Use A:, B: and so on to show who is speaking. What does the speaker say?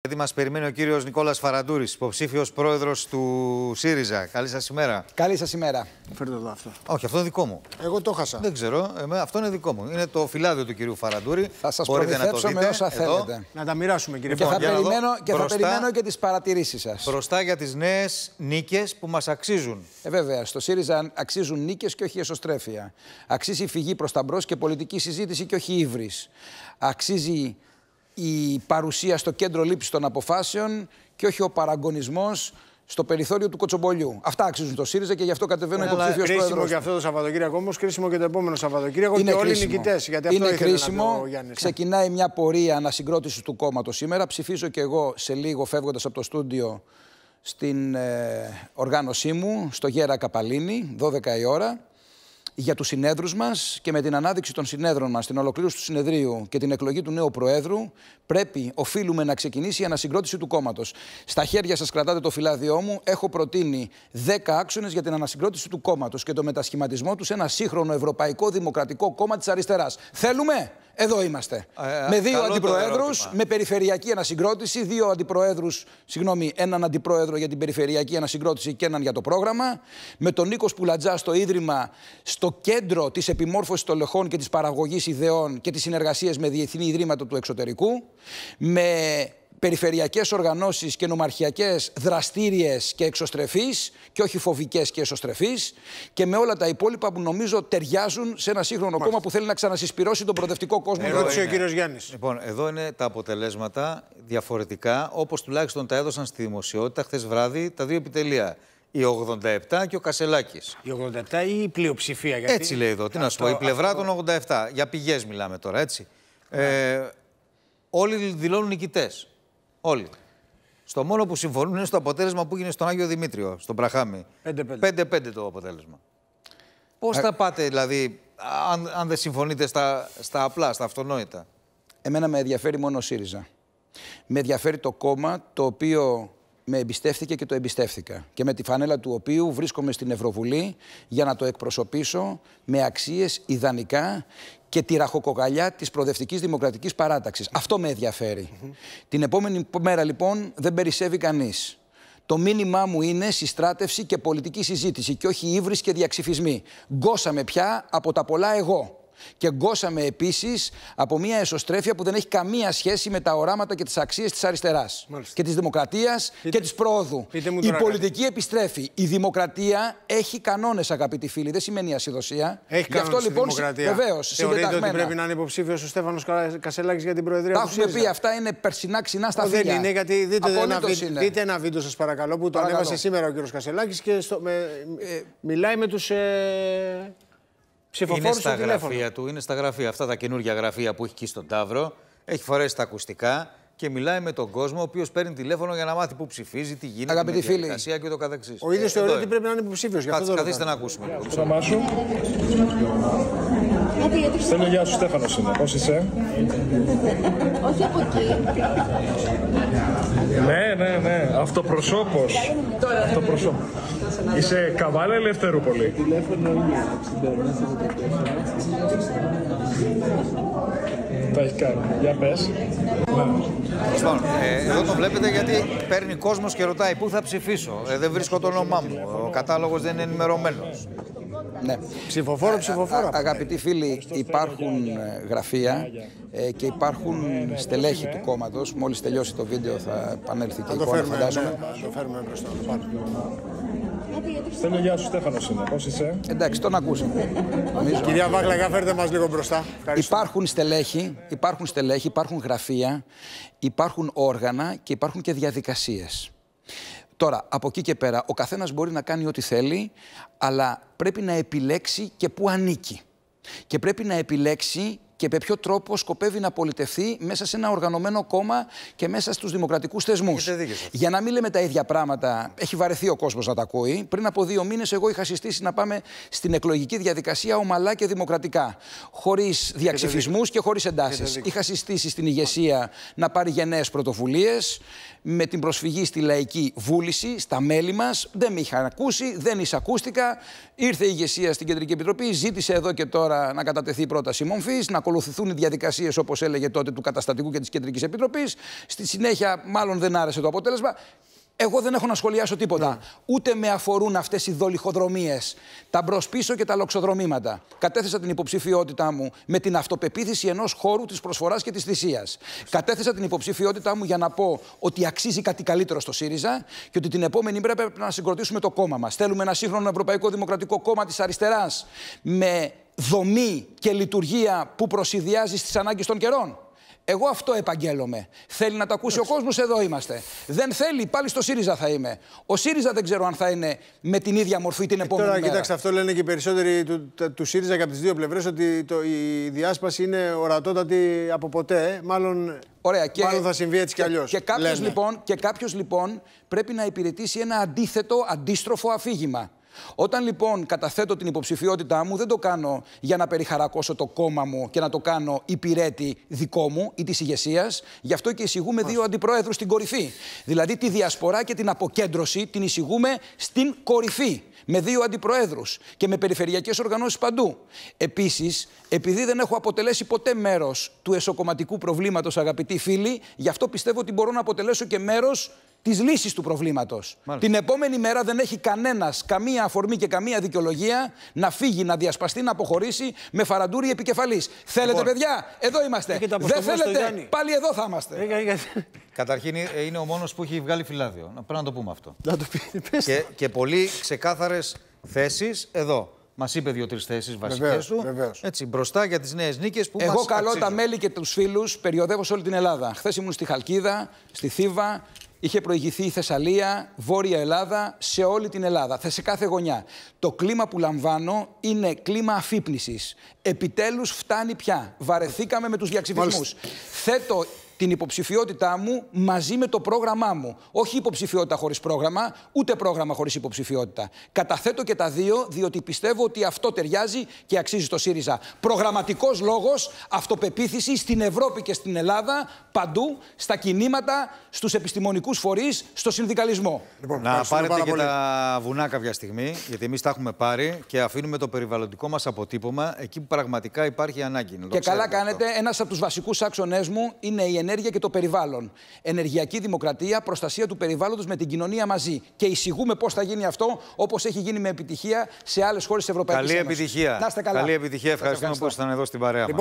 A: Γιατί μας περιμένει ο κύριος Νικόλας Φαραντούρης, υποψήφιος πρόεδρος του ΣΥΡΙΖΑ. Καλή σας ημέρα. Καλή σας ημέρα. Φέρτε εδώ αυτό. Όχι, αυτό είναι δικό μου. Εγώ το χάσα. Δεν ξέρω. Εμέ, αυτό είναι δικό μου. Είναι το φυλάδιο του κυρίου Φαραντούρη. Θα σας προμηθέψω με όσα Να τα μοιράσουμε, κύριε Φαραντούρη. Και, θα περιμένω, και μπροστά, θα περιμένω
B: και τις παρατηρήσεις σας.
A: Μπροστά για τις νέες νίκες που μας αξίζουν.
B: Ε, βέβαια. Στο ΣΥΡΙΖΑ αξίζουν νίκες και όχι εσωστρέφεια. Αξίζει φυγή προς τα μπρος και πολιτική συζήτηση και όχι ύβρις. Αξίζει η παρουσία στο κέντρο λήψης των αποφάσεων και όχι ο παραγωνισμός στο περιθώριο του Κοτσομπολιού. Αυτά αξίζουν το ΣΥΡΙΖΑ
A: και γι' αυτό κατεβαίνω υποψήφιο πρόεδρο. Είναι κρίσιμο και αυτό το Σαββατοκύριακο όμως, κρίσιμο και το επόμενο Σαββατοκύριακο. και όλοι οι νικητές. Γιατί είναι κρίσιμο. Ναι.
B: Ξεκινάει μια πορεία ανασυγκρότησης του κόμματος σήμερα. Ψηφίζω και εγώ σε λίγο φεύγοντας από το στούντιο στην ε, οργάνωσή μου, στο Γέρα Καπαλίνη, 12 η ώρα για τους συνέδρους μας και με την ανάδειξη των συνέδρων μας, την ολοκλήρωση του συνεδρίου και την εκλογή του νέου Προέδρου, πρέπει, οφείλουμε να ξεκινήσει η ανασυγκρότηση του κόμματος. Στα χέρια σας κρατάτε το φυλάδιό μου. Έχω προτείνει 10 άξονες για την ανασυγκρότηση του κόμματος και το μετασχηματισμό τους σε ένα σύγχρονο Ευρωπαϊκό Δημοκρατικό Κόμμα της Αριστεράς. Θέλουμε! Εδώ είμαστε.
A: Ε, ε, με δύο αντιπροέδρου,
B: με περιφερειακή ανασυγκρότηση, δύο αντιπροέδρους, συγγνώμη, έναν αντιπρόεδρο για την περιφερειακή ανασυγκρότηση και έναν για το πρόγραμμα. Με τον Νίκος Πουλατζά στο ίδρυμα, στο κέντρο της επιμόρφωσης των λεχών και της παραγωγής ιδεών και της συνεργασίας με διεθνή ιδρύματα του εξωτερικού. Με περιφερειακές οργανώσεις και νομαρχιακές δραστήριες και εξωστρεφείς και όχι φοβικές και εσωστρεφείς και με όλα τα υπόλοιπα που νομίζω ταιριάζουν σε ένα σύγχρονο Μάλιστα. κόμμα που θέλει να ξανασυσπυρώσει τον προοδευτικό κόσμο. Ερώτησε ο κύριος
A: Γιάννης. Λοιπόν, εδώ είναι τα αποτελέσματα διαφορετικά όπως τουλάχιστον τα έδωσαν στη δημοσιότητα χθες βράδυ τα δύο επιτελεία. Η 87 και ο Κασελάκης. Η 87 ή η πλειοψηφία, γιατί... Έτσι λέει εδώ. Τι να σου πω, η πλευρά αυτό... των 87. Για πηγές μιλάμε τώρα, έτσι. Ναι. Ε, όλοι δηλώνουν νικητές. Όλοι. Στο μόνο που συμφωνούν είναι στο αποτέλεσμα που έγινε στον Άγιο Δημήτριο, στον Πραχάμι. 5-5 το αποτέλεσμα. Πώς θα πάτε, δηλαδή, αν, αν δεν συμφωνείτε στα, στα απλά, στα αυτονόητα.
B: Εμένα με ενδιαφέρει μόνο ο ΣΥΡΙΖΑ. Με ενδιαφέρει το κόμμα το οποίο με εμπιστεύτηκε και το εμπιστεύτηκα. Και με τη φανέλα του οποίου βρίσκομαι στην Ευρωβουλή για να το εκπροσωπήσω με αξίες ιδανικά και τη ραχοκοκαλιά της προοδευτικής δημοκρατικής παράταξης. Αυτό με ενδιαφέρει. Την επόμενη μέρα λοιπόν δεν περισσεύει κανείς. Το μήνυμά μου είναι συστράτευση και πολιτική συζήτηση και όχι ύβρις και διαξυφισμοί. Γκώσαμε πια από τα πολλά εγώ. Και γκώσαμε επίσης από μια εσωστρέφεια που δεν έχει καμία σχέση με τα οράματα και τις αξίες της αριστεράς και της δημοκρατίας και της πρόοδου.
A: η πολιτική
B: επιστρέφει. Η δημοκρατία έχει κανόνες, αγαπητοί φίλοι. Δεν σημαίνει ασυδοσία. Έχει Γι' αυτό λοιπόν βεβαίως Θεωρείτε ότι πρέπει να είναι υποψήφιος ο Στέφανος Κασελάκης για την Προεδρία Τα έχουμε πει αυτά είναι περσινά ξινά στα φίλια. Δεν είναι γιατί δείτε ένα, βι... δείτε
A: ένα βίντεο σας παρακαλώ που το ανέβασε σήμερα ο κ. Κασελάκης και στο... με... μιλάει με τους. Ε, είναι στα γραφεία του, είναι στα γραφεία. Αυτά τα καινούργια γραφεία που έχει εκεί στον Ταύρο. Έχει φορέσει τα ακουστικά, και μιλάει με τον κόσμο, ο οποίος παίρνει τηλέφωνο για να μάθει πού ψηφίζει, τι γίνεται, Αγαπητοί με διαδικασία και το καθεξής. Ο ίδιος ε, θεωρεί ότι πρέπει να είναι υποψήφιος. Κάτσε, καθίστε να ακούσουμε γεια σου, Στέφανο είναι. Πώς είσαι. Όχι από εκεί. Ναι, ναι, ναι. Αυτοπροσώπο. Αυτοπροσώπο. Είσαι
B: καβάλα ελεύθερου πολύ. Τα έχει κάνει. Για πες. Ναι.
A: Λοιπόν, ε, εδώ το βλέπετε γιατί παίρνει κόσμος και ρωτάει πού θα ψηφίσω. Ε, δεν βρίσκω το όνομά μου. Ο κατάλογος δεν είναι ενημερωμένος.
B: Ναι. Ψηφοφόρο, ψηφοφόρο. αγαπητοί φίλοι, υπάρχουν ε, γραφεία ε, και υπάρχουν στελέχη του κόμματος. Μόλις τελειώσει το βίντεο θα επανέλθει και η εικόνα, φαντάζομαι.
A: Ναι, το φέρουμε μπροστά. Στέλνω, γεια
B: σου Στέφανος είναι. Πώς είσαι. Εντάξει, τον ακούσαμε. Κυρία Βάκλαγα, φέρτε μας λίγο μπροστά. Υπάρχουν στελέχη, υπάρχουν στελέχη, υπάρχουν γραφεία, υπάρχουν όργανα και υπάρχουν και διαδικασίες. Τώρα, από εκεί και πέρα, ο καθένας μπορεί να κάνει ό,τι θέλει, αλλά πρέπει να επιλέξει και πού ανήκει. Και πρέπει να επιλέξει και με ποιο τρόπο σκοπεύει να πολιτευθεί μέσα σε ένα οργανωμένο κόμμα και μέσα στους δημοκρατικούς θεσμούς. Για να μην λέμε τα ίδια πράγματα, έχει βαρεθεί ο κόσμος να τα ακούει. Πριν από δύο μήνες, εγώ είχα συστήσει να πάμε στην εκλογική διαδικασία ομαλά και δημοκρατικά. Χωρίς διαξυφισμούς και, χωρίς εντάσει. Είχα συστήσει στην ηγεσία να πάρει γενναίε πρωτοβουλίες με την προσφυγή στη λαϊκή βούληση, στα μέλη μας. Δεν με είχαν ακούσει, δεν εισακούστηκα. Ήρθε η ηγεσία στην Κεντρική Επιτροπή, ζήτησε εδώ και τώρα να κατατεθεί πρόταση μομφής, να ακολουθηθούν οι διαδικασίες, όπως έλεγε τότε, του καταστατικού και της κεντρικής επιτροπής. Στη συνέχεια, μάλλον δεν άρεσε το αποτέλεσμα. Εγώ δεν έχω να σχολιάσω τίποτα. Ναι. Ούτε με αφορούν αυτές οι δολυχοδρομίες, τα πίσω και τα λοξοδρομήματα. Κατέθεσα την υποψηφιότητά μου με την αυτοπεποίθηση ενός χώρου της προσφοράς και της θυσίας. Κατέθεσα την υποψηφιότητά μου για να πω ότι αξίζει κάτι καλύτερο στο ΣΥΡΙΖΑ και ότι την επόμενη πρέπει να συγκροτήσουμε το κόμμα μας. Θέλουμε ένα σύγχρονο Ευρωπαϊκό Δημοκρατικό Κόμμα της Αριστεράς με δομή και λειτουργία που προσυδειάζει στις ανάγκες των καιρών. Εγώ αυτό επαγγέλλομαι. Θέλει να το ακούσει ο κόσμος, εδώ είμαστε. Δεν θέλει, πάλι στο ΣΥΡΙΖΑ θα είμαι. Ο ΣΥΡΙΖΑ δεν ξέρω αν θα είναι με την ίδια μορφή την ε, επόμενη. Τώρα, μέρα. κοιτάξτε,
A: αυτό λένε και οι περισσότεροι του, του ΣΥΡΙΖΑ και από τις δύο πλευρές ότι το, η διάσπαση είναι ορατότατη από ποτέ. Μάλλον, Ωραία, και, θα συμβεί έτσι κι αλλιώς. Και, και κάποιος
B: λοιπόν, λοιπόν πρέπει να υπηρετήσει ένα αντίθετο, αντίστροφο αφήγημα. Όταν λοιπόν καταθέτω την υποψηφιότητά μου, δεν το κάνω για να περιχαρακώσω το κόμμα μου και να το κάνω υπηρέτη δικό μου ή της ηγεσίας. Γι' αυτό και εισηγούμε δύο αντιπροέδρου στην κορυφή. Δηλαδή τη διασπορά και την αποκέντρωση την εισηγούμε στην κορυφή. Με δύο αντιπροέδρου και με περιφερειακές οργανώσεις παντού. Επίσης, επειδή δεν έχω αποτελέσει ποτέ μέρος του εσωκομματικού προβλήματος, αγαπητοί φίλοι, γι' αυτό πιστεύω ότι μπορώ να αποτελέσω και μέρος της λύσης του προβλήματος. Την επόμενη μέρα δεν έχει κανένας καμία αφορμή και καμία δικαιολογία να φύγει, να διασπαστεί, να αποχωρήσει με φαραντούρι επικεφαλής. Θέλετε, λοιπόν. παιδιά, εδώ είμαστε. Δεν θέλετε, πάλι εδώ θα είμαστε.
A: Καταρχήν ε, είναι ο μόνος που έχει βγάλει φυλάδιο. Πρέπει να το πούμε αυτό. Να το πει, και, και πολύ ξεκάθαρες θέσεις εδώ. Μας είπε δύο-τρει θέσεις βασικές σου. Βεβαίως. Έτσι, μπροστά για τις νέες νίκες που Εγώ μας καλώ τα
B: μέλη και τους φίλους, περιοδεύω σε όλη την Ελλάδα. Χθες ήμουν στη Χαλκίδα, στη Θήβα, Είχε προηγηθεί η Θεσσαλία, Βόρεια Ελλάδα, σε όλη την Ελλάδα, σε κάθε γωνιά. Το κλίμα που λαμβάνω είναι κλίμα αφύπνισης. Επιτέλους φτάνει πια. Βαρεθήκαμε με τους διαξιβισμούς. Θέτω την υποψηφιότητά μου μαζί με το πρόγραμμά μου. Όχι υποψηφιότητα χωρίς πρόγραμμα, ούτε πρόγραμμα χωρίς υποψηφιότητα. Καταθέτω και τα δύο, διότι πιστεύω ότι αυτό ταιριάζει και αξίζει το ΣΥΡΙΖΑ. Προγραμματικός λόγος αυτοπεποίθησης στην Ευρώπη και στην Ελλάδα, παντού, στα κινήματα, στους επιστημονικούς φορείς, στο συνδικαλισμό. Λοιπόν, να πάρετε και
A: τα βουνά κάποια στιγμή, γιατί εμείς τα έχουμε πάρει και αφήνουμε το περιβαλλοντικό μας αποτύπωμα εκεί που πραγματικά υπάρχει ανάγκη. Και καλά
B: κάνετε. Ένας από τους βασικούς άξονές μου είναι η ενέργεια και το περιβάλλον. Ενεργειακή δημοκρατία, προστασία του περιβάλλοντος με την κοινωνία μαζί. Και εισηγούμε πώς θα γίνει αυτό, όπως έχει γίνει με επιτυχία σε άλλες χώρες της Ευρωπαϊκής Ένωση. Καλή επιτυχία. Να είστε καλά. Καλή
A: επιτυχία. Ευχαριστούμε που ήσασταν εδώ στην παρέα λοιπόν, μας.